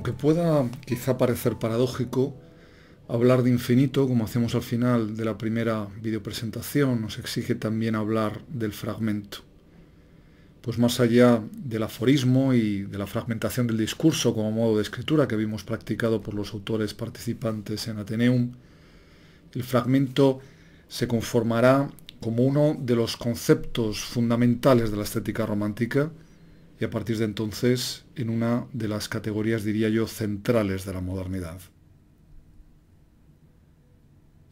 Aunque pueda quizá parecer paradójico hablar de infinito, como hacemos al final de la primera videopresentación, nos exige también hablar del fragmento. Pues más allá del aforismo y de la fragmentación del discurso como modo de escritura que vimos practicado por los autores participantes en Ateneum, el fragmento se conformará como uno de los conceptos fundamentales de la estética romántica, y a partir de entonces en una de las categorías, diría yo, centrales de la modernidad.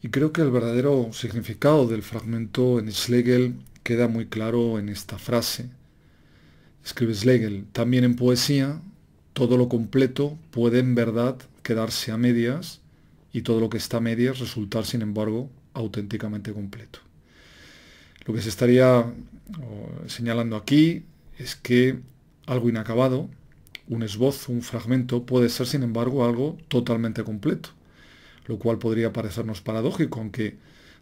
Y creo que el verdadero significado del fragmento en Schlegel queda muy claro en esta frase. Escribe Schlegel, también en poesía, todo lo completo puede en verdad quedarse a medias y todo lo que está a medias resultar, sin embargo, auténticamente completo. Lo que se estaría señalando aquí es que algo inacabado, un esbozo, un fragmento, puede ser sin embargo algo totalmente completo, lo cual podría parecernos paradójico, aunque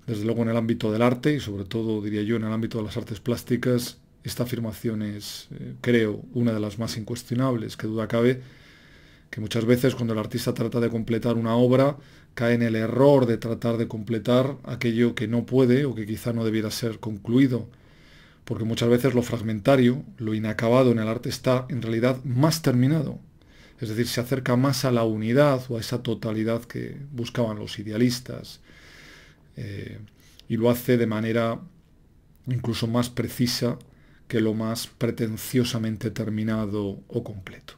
desde luego en el ámbito del arte y sobre todo diría yo en el ámbito de las artes plásticas, esta afirmación es, eh, creo, una de las más incuestionables, que duda cabe, que muchas veces cuando el artista trata de completar una obra, cae en el error de tratar de completar aquello que no puede o que quizá no debiera ser concluido, porque muchas veces lo fragmentario, lo inacabado en el arte está en realidad más terminado, es decir, se acerca más a la unidad o a esa totalidad que buscaban los idealistas, eh, y lo hace de manera incluso más precisa que lo más pretenciosamente terminado o completo.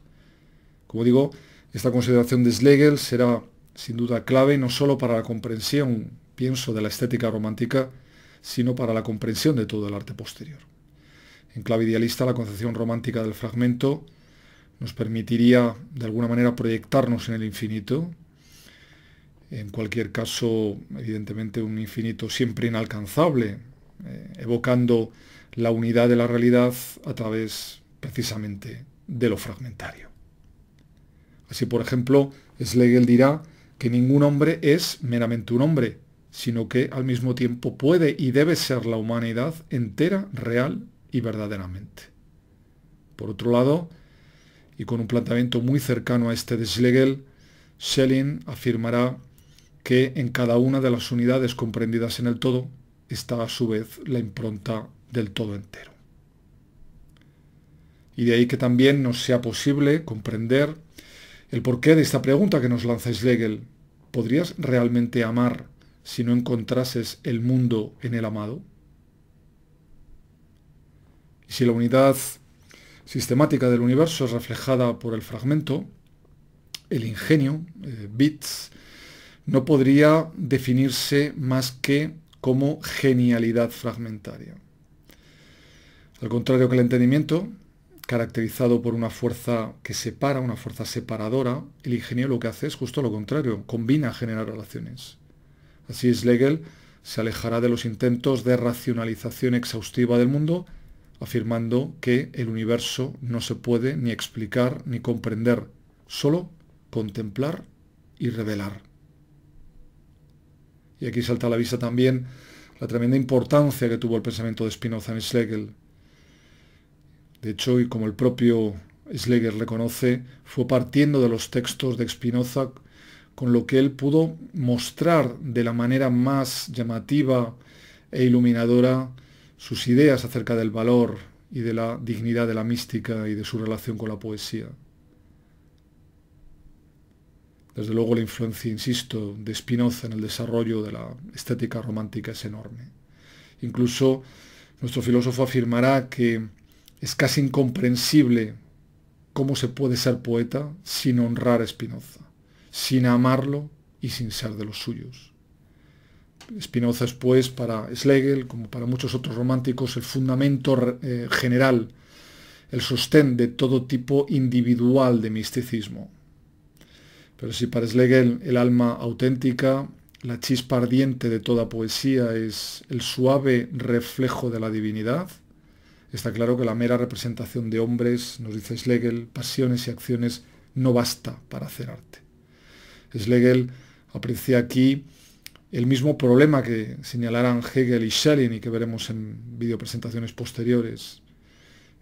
Como digo, esta consideración de Schlegel será sin duda clave no solo para la comprensión, pienso, de la estética romántica, sino para la comprensión de todo el arte posterior. En clave idealista, la concepción romántica del fragmento nos permitiría de alguna manera proyectarnos en el infinito, en cualquier caso, evidentemente un infinito siempre inalcanzable, eh, evocando la unidad de la realidad a través precisamente de lo fragmentario. Así, por ejemplo, Schlegel dirá que ningún hombre es meramente un hombre, sino que al mismo tiempo puede y debe ser la humanidad entera, real y verdaderamente. Por otro lado, y con un planteamiento muy cercano a este de Schlegel, Schelling afirmará que en cada una de las unidades comprendidas en el todo está a su vez la impronta del todo entero. Y de ahí que también nos sea posible comprender el porqué de esta pregunta que nos lanza Schlegel. ¿Podrías realmente amar si no encontrases el mundo en el amado? Y si la unidad sistemática del universo es reflejada por el fragmento, el ingenio, eh, bits, no podría definirse más que como genialidad fragmentaria. Al contrario que el entendimiento, caracterizado por una fuerza que separa, una fuerza separadora, el ingenio lo que hace es justo lo contrario, combina a generar relaciones. Así Schlegel se alejará de los intentos de racionalización exhaustiva del mundo, afirmando que el universo no se puede ni explicar ni comprender, solo contemplar y revelar. Y aquí salta a la vista también la tremenda importancia que tuvo el pensamiento de Spinoza en Schlegel. De hecho, y como el propio Schlegel reconoce, fue partiendo de los textos de Spinoza con lo que él pudo mostrar de la manera más llamativa e iluminadora sus ideas acerca del valor y de la dignidad de la mística y de su relación con la poesía. Desde luego la influencia, insisto, de Spinoza en el desarrollo de la estética romántica es enorme. Incluso nuestro filósofo afirmará que es casi incomprensible cómo se puede ser poeta sin honrar a Spinoza sin amarlo y sin ser de los suyos. Spinoza es pues para Schlegel, como para muchos otros románticos, el fundamento eh, general, el sostén de todo tipo individual de misticismo. Pero si para Schlegel el alma auténtica, la chispa ardiente de toda poesía es el suave reflejo de la divinidad, está claro que la mera representación de hombres, nos dice Schlegel, pasiones y acciones no basta para hacer arte. Schlegel aprecia aquí el mismo problema que señalarán Hegel y Schelling y que veremos en videopresentaciones posteriores.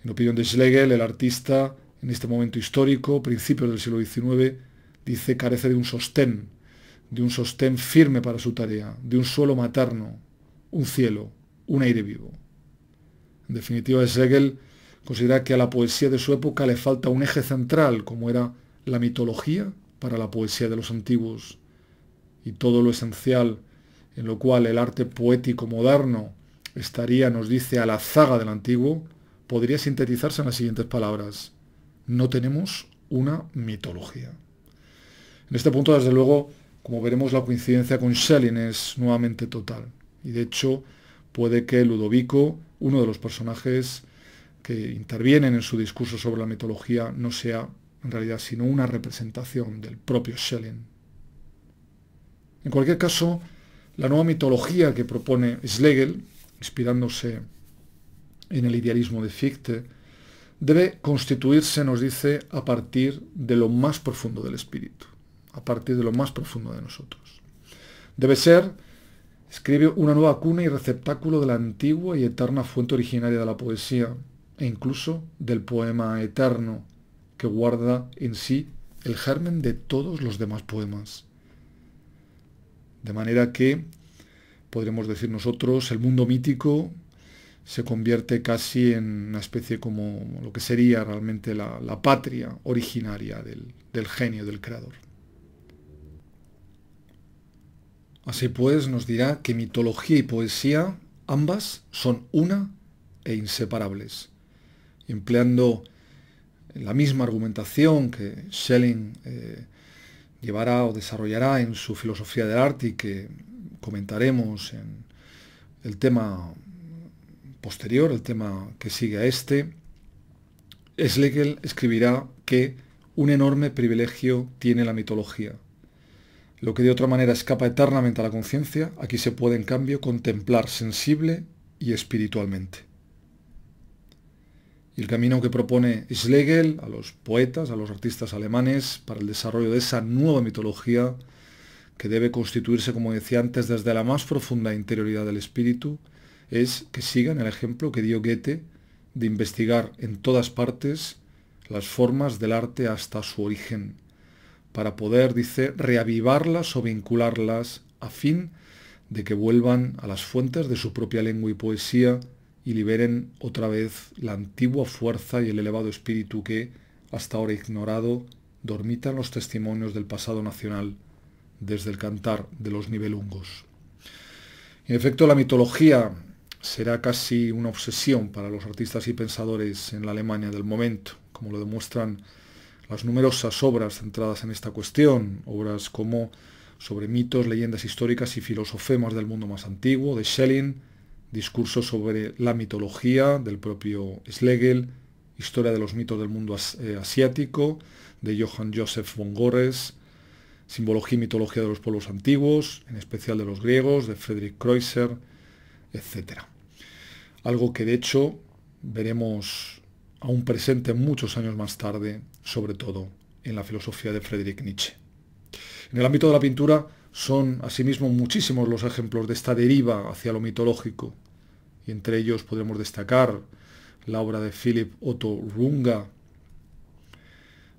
En opinión de Schlegel, el artista, en este momento histórico, principios del siglo XIX, dice carece de un sostén, de un sostén firme para su tarea, de un suelo materno, un cielo, un aire vivo. En definitiva, Schlegel considera que a la poesía de su época le falta un eje central, como era la mitología para la poesía de los antiguos y todo lo esencial en lo cual el arte poético moderno estaría, nos dice, a la zaga del antiguo, podría sintetizarse en las siguientes palabras. No tenemos una mitología. En este punto, desde luego, como veremos, la coincidencia con Schelling es nuevamente total. Y de hecho, puede que Ludovico, uno de los personajes que intervienen en su discurso sobre la mitología, no sea en realidad, sino una representación del propio Schelling. En cualquier caso, la nueva mitología que propone Schlegel, inspirándose en el idealismo de Fichte, debe constituirse, nos dice, a partir de lo más profundo del espíritu, a partir de lo más profundo de nosotros. Debe ser, escribe, una nueva cuna y receptáculo de la antigua y eterna fuente originaria de la poesía, e incluso del poema eterno, que guarda en sí el germen de todos los demás poemas. De manera que, podremos decir nosotros, el mundo mítico se convierte casi en una especie como lo que sería realmente la, patria originaria del, del genio, del creador. Así pues, nos dirá que mitología y poesía, ambas, son una e inseparables, empleando la misma argumentación que Schelling eh, llevará o desarrollará en su filosofía del arte y que comentaremos en el tema posterior, el tema que sigue a este, Schlegel escribirá que un enorme privilegio tiene la mitología. Lo que de otra manera escapa eternamente a la conciencia, aquí se puede en cambio contemplar sensible y espiritualmente el camino que propone Schlegel a los poetas, a los artistas alemanes, para el desarrollo de esa nueva mitología que debe constituirse, como decía antes, desde la más profunda interioridad del espíritu, es que sigan el ejemplo que dio Goethe de investigar en todas partes las formas del arte hasta su origen, para poder, dice, reavivarlas o vincularlas a fin de que vuelvan a las fuentes de su propia lengua y poesía y liberen otra vez la antigua fuerza y el elevado espíritu que, hasta ahora ignorado, dormitan los testimonios del pasado nacional desde el cantar de los nivelungos. En efecto, la mitología será casi una obsesión para los artistas y pensadores en la Alemania del momento, como lo demuestran las numerosas obras centradas en esta cuestión, obras como sobre mitos, leyendas históricas y filosofemas del mundo más antiguo, de Schelling, Discurso sobre la mitología del propio Schlegel, Historia de los mitos del mundo eh, asiático, de Johann Joseph von Gores, Simbología y mitología de los pueblos antiguos, en especial de los griegos, de Friedrich Kreuzer, etc. Algo que de hecho veremos aún presente muchos años más tarde, sobre todo en la filosofía de Friedrich Nietzsche. En el ámbito de la pintura son asimismo muchísimos los ejemplos de esta deriva hacia lo mitológico, y entre ellos podremos destacar la obra de Philip Otto Runga.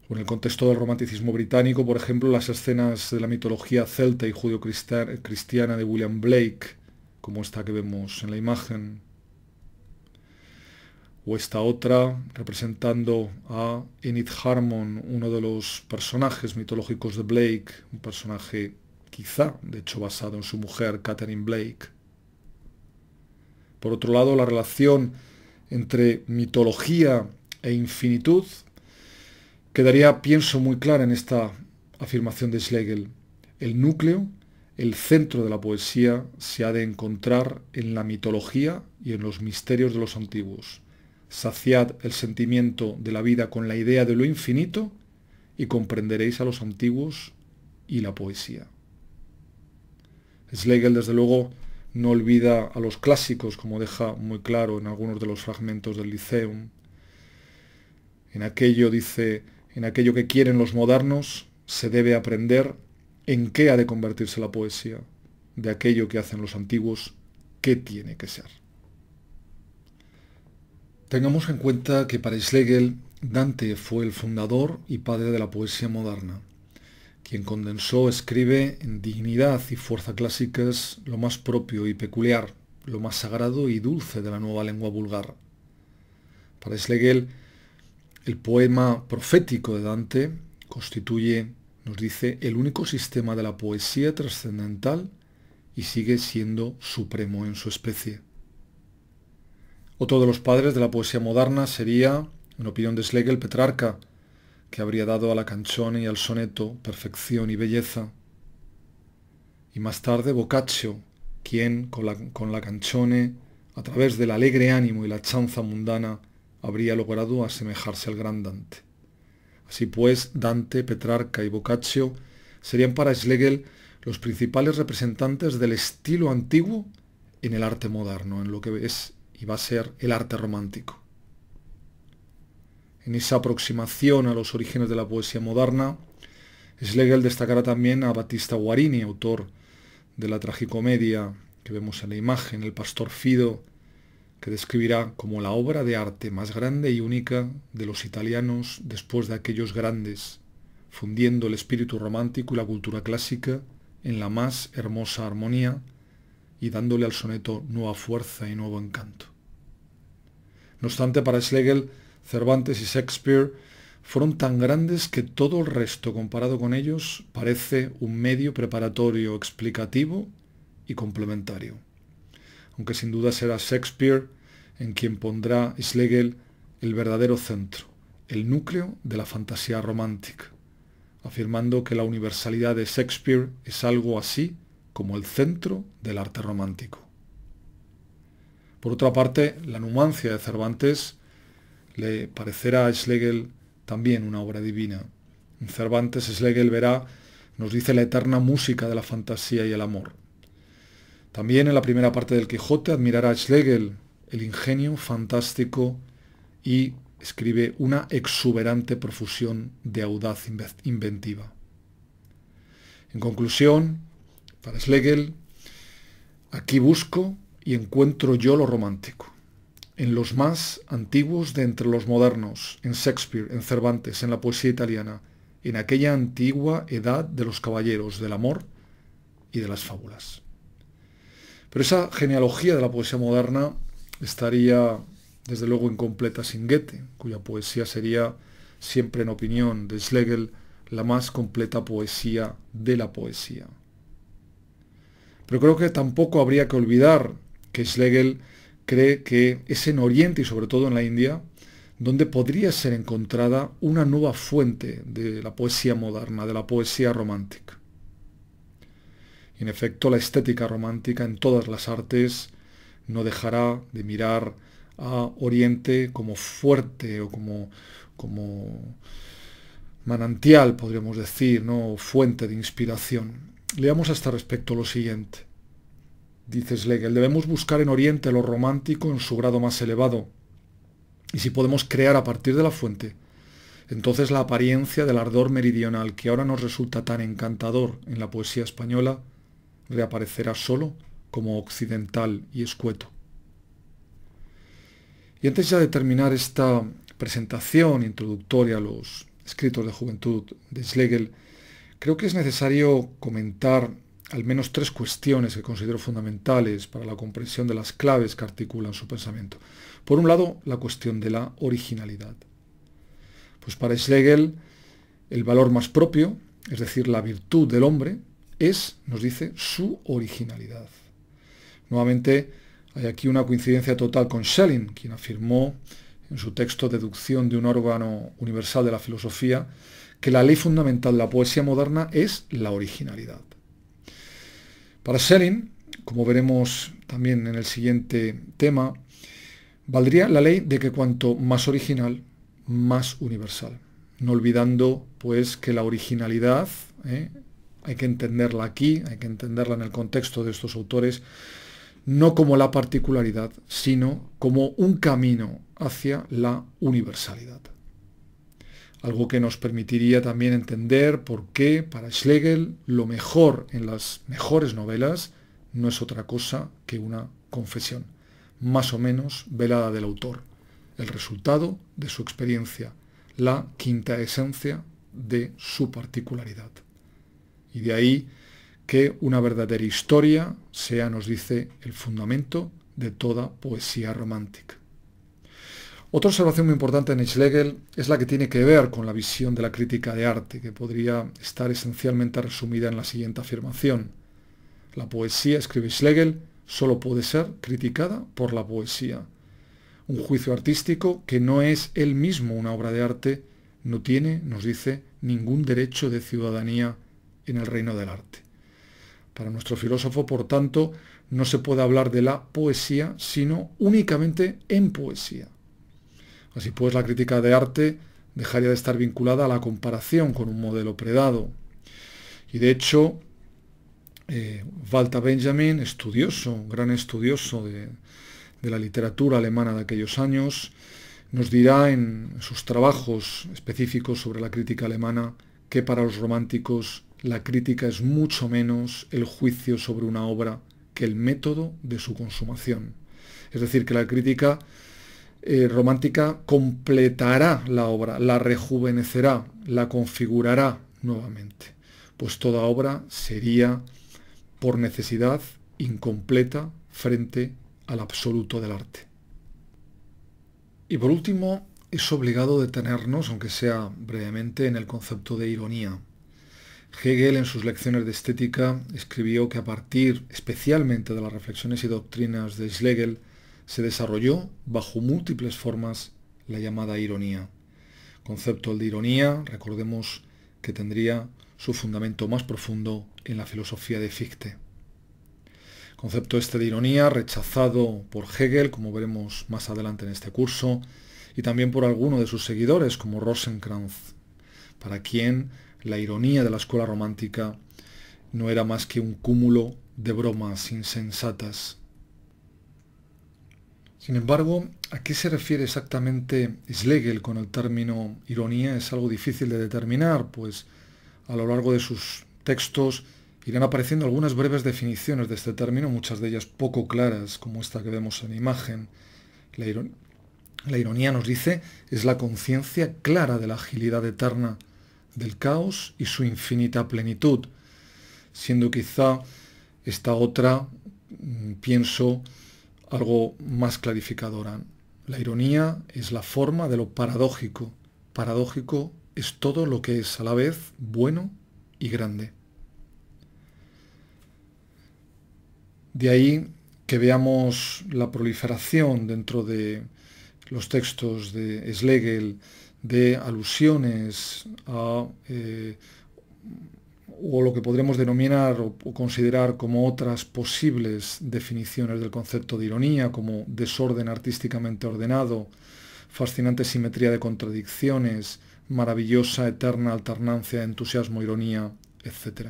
O En el contexto del romanticismo británico, por ejemplo, las escenas de la mitología celta y judio-cristiana de William Blake, como esta que vemos en la imagen, o esta otra representando a Enid Harmon, uno de los personajes mitológicos de Blake, un personaje quizá, de hecho, basado en su mujer, Catherine Blake. Por otro lado, la relación entre mitología e infinitud quedaría, pienso, muy clara en esta afirmación de Schlegel. El núcleo, el centro de la poesía, se ha de encontrar en la mitología y en los misterios de los antiguos. Saciad el sentimiento de la vida con la idea de lo infinito y comprenderéis a los antiguos y la poesía. Schlegel, desde luego, no olvida a los clásicos, como deja muy claro en algunos de los fragmentos del Liceum. En aquello, dice, en aquello que quieren los modernos, se debe aprender en qué ha de convertirse la poesía, de aquello que hacen los antiguos, qué tiene que ser. Tengamos en cuenta que para Schlegel, Dante fue el fundador y padre de la poesía moderna quien condensó escribe en dignidad y fuerza clásicas lo más propio y peculiar, lo más sagrado y dulce de la nueva lengua vulgar. Para Schlegel, el poema profético de Dante constituye, nos dice, el único sistema de la poesía trascendental y sigue siendo supremo en su especie. Otro de los padres de la poesía moderna sería, en opinión de Schlegel, Petrarca, que habría dado a la cancione y al soneto perfección y belleza, y más tarde Boccaccio, quien con la, canchone, a través del alegre ánimo y la chanza mundana, habría logrado asemejarse al gran Dante. Así pues, Dante, Petrarca y Boccaccio serían para Schlegel los principales representantes del estilo antiguo en el arte moderno, en lo que es y va a ser el arte romántico en esa aproximación a los orígenes de la poesía moderna, Schlegel destacará también a Battista Guarini, autor de la tragicomedia que vemos en la imagen, El pastor Fido, que describirá como la obra de arte más grande y única de los italianos después de aquellos grandes, fundiendo el espíritu romántico y la cultura clásica en la más hermosa armonía y dándole al soneto nueva fuerza y nuevo encanto. No obstante, para Schlegel, Cervantes y Shakespeare fueron tan grandes que todo el resto comparado con ellos parece un medio preparatorio, explicativo y complementario. Aunque sin duda será Shakespeare en quien pondrá Schlegel el verdadero centro, el núcleo de la fantasía romántica, afirmando que la universalidad de Shakespeare es algo así como el centro del arte romántico. Por otra parte, la numancia de Cervantes le parecerá a Schlegel también una obra divina. En Cervantes Schlegel verá, nos dice la eterna música de la fantasía y el amor. También en la primera parte del Quijote admirará a Schlegel el ingenio fantástico y escribe una exuberante profusión de audaz inventiva. En conclusión, para Schlegel, aquí busco y encuentro yo lo romántico en los más antiguos de entre los modernos, en Shakespeare, en Cervantes, en la poesía italiana, en aquella antigua edad de los caballeros, del amor y de las fábulas. Pero esa genealogía de la poesía moderna estaría, desde luego, incompleta sin Goethe, cuya poesía sería, siempre en opinión de Schlegel, la más completa poesía de la poesía. Pero creo que tampoco habría que olvidar que Schlegel cree que es en Oriente y sobre todo en la India donde podría ser encontrada una nueva fuente de la poesía moderna, de la poesía romántica. En efecto, la estética romántica en todas las artes no dejará de mirar a Oriente como fuerte o como, como manantial, podríamos decir, ¿no? fuente de inspiración. Leamos hasta respecto lo siguiente. Dice Schlegel, debemos buscar en Oriente lo romántico en su grado más elevado. Y si podemos crear a partir de la fuente, entonces la apariencia del ardor meridional que ahora nos resulta tan encantador en la poesía española reaparecerá solo como occidental y escueto. Y antes ya de terminar esta presentación introductoria a los escritos de juventud de Schlegel, creo que es necesario comentar al menos tres cuestiones que considero fundamentales para la comprensión de las claves que articulan su pensamiento. Por un lado, la cuestión de la originalidad. Pues para Schlegel, el valor más propio, es decir, la virtud del hombre, es, nos dice, su originalidad. Nuevamente, hay aquí una coincidencia total con Schelling, quien afirmó en su texto Deducción de un órgano universal de la filosofía, que la ley fundamental de la poesía moderna es la originalidad. Para Schelling, como veremos también en el siguiente tema, valdría la ley de que cuanto más original, más universal. No olvidando pues que la originalidad, ¿eh? hay que entenderla aquí, hay que entenderla en el contexto de estos autores, no como la particularidad, sino como un camino hacia la universalidad algo que nos permitiría también entender por qué para Schlegel lo mejor en las mejores novelas no es otra cosa que una confesión, más o menos velada del autor, el resultado de su experiencia, la quinta esencia de su particularidad. Y de ahí que una verdadera historia sea, nos dice, el fundamento de toda poesía romántica. Otra observación muy importante en Schlegel es la que tiene que ver con la visión de la crítica de arte, que podría estar esencialmente resumida en la siguiente afirmación. La poesía, escribe Schlegel, solo puede ser criticada por la poesía. Un juicio artístico que no es él mismo una obra de arte no tiene, nos dice, ningún derecho de ciudadanía en el reino del arte. Para nuestro filósofo, por tanto, no se puede hablar de la poesía, sino únicamente en poesía. Así pues, la crítica de arte dejaría de estar vinculada a la comparación con un modelo predado. Y de hecho, eh, Walter Benjamin, estudioso, gran estudioso de, la literatura alemana de aquellos años, nos dirá en sus trabajos específicos sobre la crítica alemana que para los románticos la crítica es mucho menos el juicio sobre una obra que el método de su consumación. Es decir, que la crítica eh, romántica completará la obra, la rejuvenecerá, la configurará nuevamente. Pues toda obra sería, por necesidad, incompleta frente al absoluto del arte. Y por último, es obligado detenernos, aunque sea brevemente, en el concepto de ironía. Hegel en sus lecciones de estética escribió que a partir especialmente de las reflexiones y doctrinas de Schlegel, se desarrolló bajo múltiples formas la llamada ironía. Concepto de ironía, recordemos que tendría su fundamento más profundo en la filosofía de Fichte. Concepto este de ironía rechazado por Hegel, como veremos más adelante en este curso, y también por alguno de sus seguidores, como Rosenkranz, para quien la ironía de la escuela romántica no era más que un cúmulo de bromas insensatas sin embargo, ¿a qué se refiere exactamente Schlegel con el término ironía? Es algo difícil de determinar, pues a lo largo de sus textos irán apareciendo algunas breves definiciones de este término, muchas de ellas poco claras, como esta que vemos en imagen. La, imagen. la ironía nos dice es la conciencia clara de la agilidad eterna del caos y su infinita plenitud, siendo quizá esta otra, mm, pienso, algo más clarificadora. La ironía es la forma de lo paradójico. Paradójico es todo lo que es a la vez bueno y grande. De ahí que veamos la proliferación dentro de los textos de Schlegel de alusiones a eh, o lo que podremos denominar o considerar como otras posibles definiciones del concepto de ironía, como desorden artísticamente ordenado, fascinante simetría de contradicciones, maravillosa eterna alternancia de entusiasmo, ironía, etc.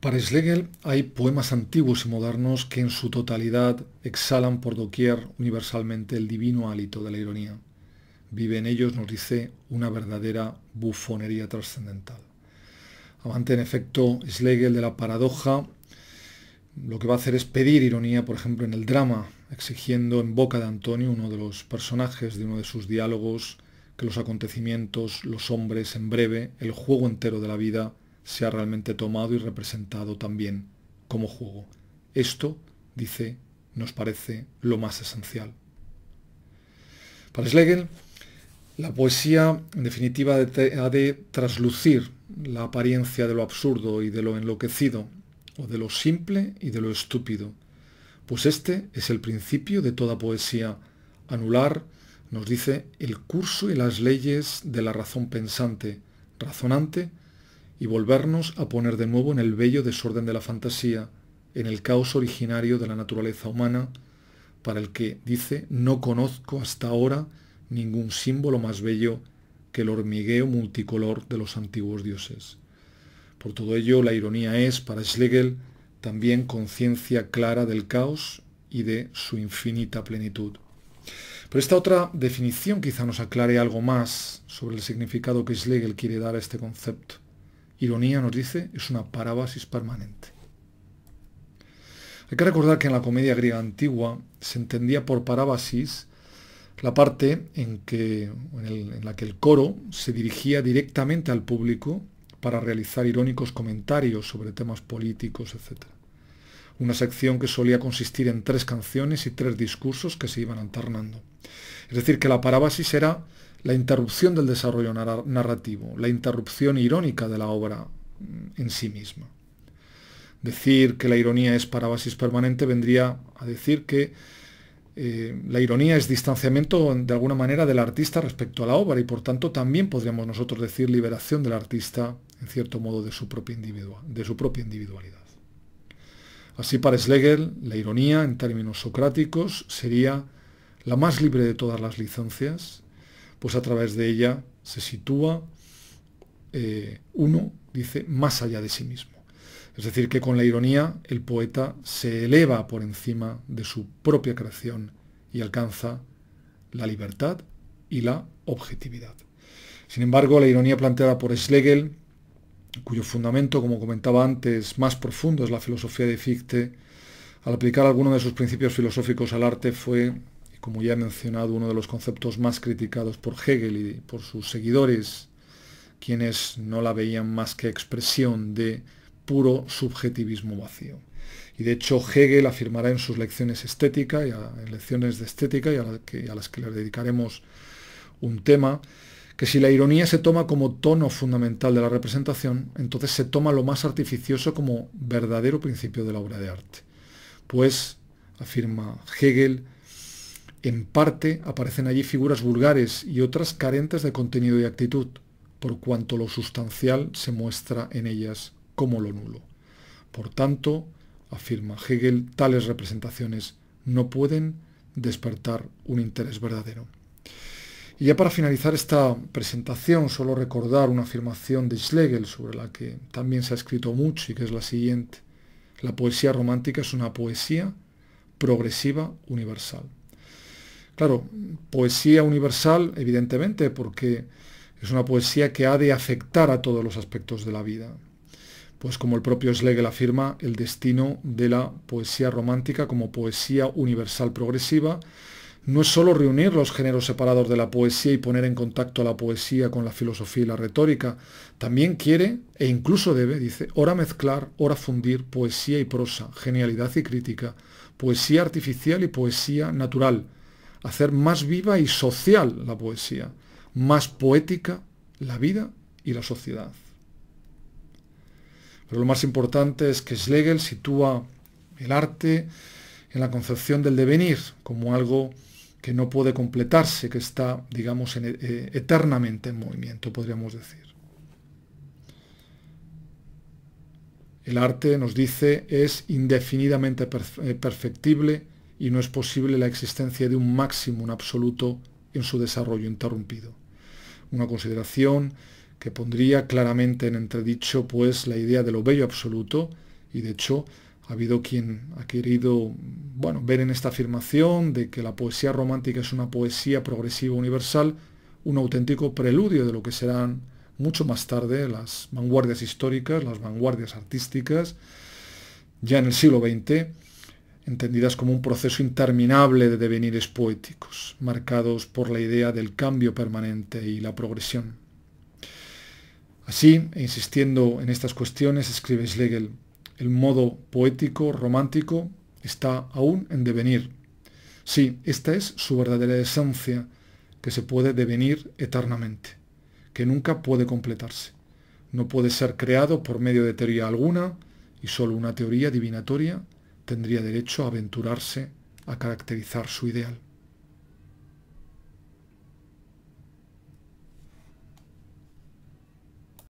Para Schlegel hay poemas antiguos y modernos que en su totalidad exhalan por doquier universalmente el divino hálito de la ironía vive en ellos, nos dice una verdadera bufonería trascendental. Avante, en efecto, Schlegel de la paradoja lo que va a hacer es pedir ironía, por ejemplo, en el drama, exigiendo en boca de Antonio, uno de los personajes de uno de sus diálogos, que los acontecimientos, los hombres, en breve, el juego entero de la vida, sea realmente tomado y representado también como juego. Esto, dice, nos parece lo más esencial. Para Schlegel, la poesía, en definitiva, ha de traslucir la apariencia de lo absurdo y de lo enloquecido, o de lo simple y de lo estúpido, pues este es el principio de toda poesía, anular, nos dice, el curso y las leyes de la razón pensante, razonante, y volvernos a poner de nuevo en el bello desorden de la fantasía, en el caos originario de la naturaleza humana, para el que, dice, no conozco hasta ahora ningún símbolo más bello que el hormigueo multicolor de los antiguos dioses. Por todo ello, la ironía es, para Schlegel, también conciencia clara del caos y de su infinita plenitud. Pero esta otra definición quizá nos aclare algo más sobre el significado que Schlegel quiere dar a este concepto. Ironía, nos dice, es una parábasis permanente. Hay que recordar que en la comedia griega antigua se entendía por parábasis la parte en, que, la que el coro se dirigía directamente al público para realizar irónicos comentarios sobre temas políticos, etc. Una sección que solía consistir en tres canciones y tres discursos que se iban alternando. Es decir, que la parábasis era la interrupción del desarrollo narrativo, la interrupción irónica de la obra mm, en sí misma. Decir que la ironía es parábasis permanente vendría a decir que eh, la ironía es distanciamiento de alguna manera del artista respecto a la obra y por tanto también podríamos nosotros decir liberación del artista en cierto modo de su, propia de su propia individualidad. Así para Schlegel, la ironía en términos socráticos sería la más libre de todas las licencias, pues a través de ella se sitúa eh, uno, dice, más allá de sí mismo. Es decir, que con la ironía el poeta se eleva por encima de su propia creación y alcanza la libertad y la objetividad. Sin embargo, la ironía planteada por Schlegel, cuyo fundamento, como comentaba antes, más profundo es la filosofía de Fichte, al aplicar alguno de sus principios filosóficos al arte fue, como ya he mencionado, uno de los conceptos más criticados por Hegel y por sus seguidores, quienes no la veían más que expresión de puro subjetivismo vacío. Y de hecho Hegel afirmará en sus lecciones estética y lecciones de estética y a, que, a las que le dedicaremos un tema, que si la ironía se toma como tono fundamental de la representación, entonces se toma lo más artificioso como verdadero principio de la obra de arte. Pues, afirma Hegel, en parte aparecen allí figuras vulgares y otras carentes de contenido y actitud, por cuanto lo sustancial se muestra en ellas como lo nulo. Por tanto, afirma Hegel, tales representaciones no pueden despertar un interés verdadero. Y ya para finalizar esta presentación, solo recordar una afirmación de Schlegel sobre la que también se ha escrito mucho y que es la siguiente. La poesía romántica es una poesía progresiva universal. Claro, poesía universal, evidentemente, porque es una poesía que ha de afectar a todos los aspectos de la vida pues como el propio Schlegel afirma, el destino de la poesía romántica como poesía universal progresiva no es sólo reunir los géneros separados de la poesía y poner en contacto la poesía con la filosofía y la retórica, también quiere e incluso debe, dice, ora mezclar, ora fundir poesía y prosa, genialidad y crítica, poesía artificial y poesía natural, hacer más viva y social la poesía, más poética la vida y la sociedad. Pero lo más importante es que Schlegel sitúa el arte en la concepción del devenir como algo que no puede completarse, que está, digamos, eh, eternamente en movimiento, podríamos decir. El arte, nos dice, es indefinidamente eh, perfectible y no es posible la existencia de un máximo, absoluto, en su desarrollo interrumpido. Una consideración que pondría claramente en entredicho pues la idea de lo bello absoluto y de hecho ha habido quien ha querido bueno, ver en esta afirmación de que la poesía romántica es una poesía progresiva universal un auténtico preludio de lo que serán mucho más tarde las vanguardias históricas, las vanguardias artísticas, ya en el siglo XX, entendidas como un proceso interminable de devenires poéticos, marcados por la idea del cambio permanente y la progresión. Así, insistiendo en estas cuestiones, escribe Schlegel, el modo poético, romántico, está aún en devenir. Sí, esta es su verdadera esencia, que se puede devenir eternamente, que nunca puede completarse. No puede ser creado por medio de teoría alguna, y sólo una teoría divinatoria tendría derecho a aventurarse a caracterizar su ideal.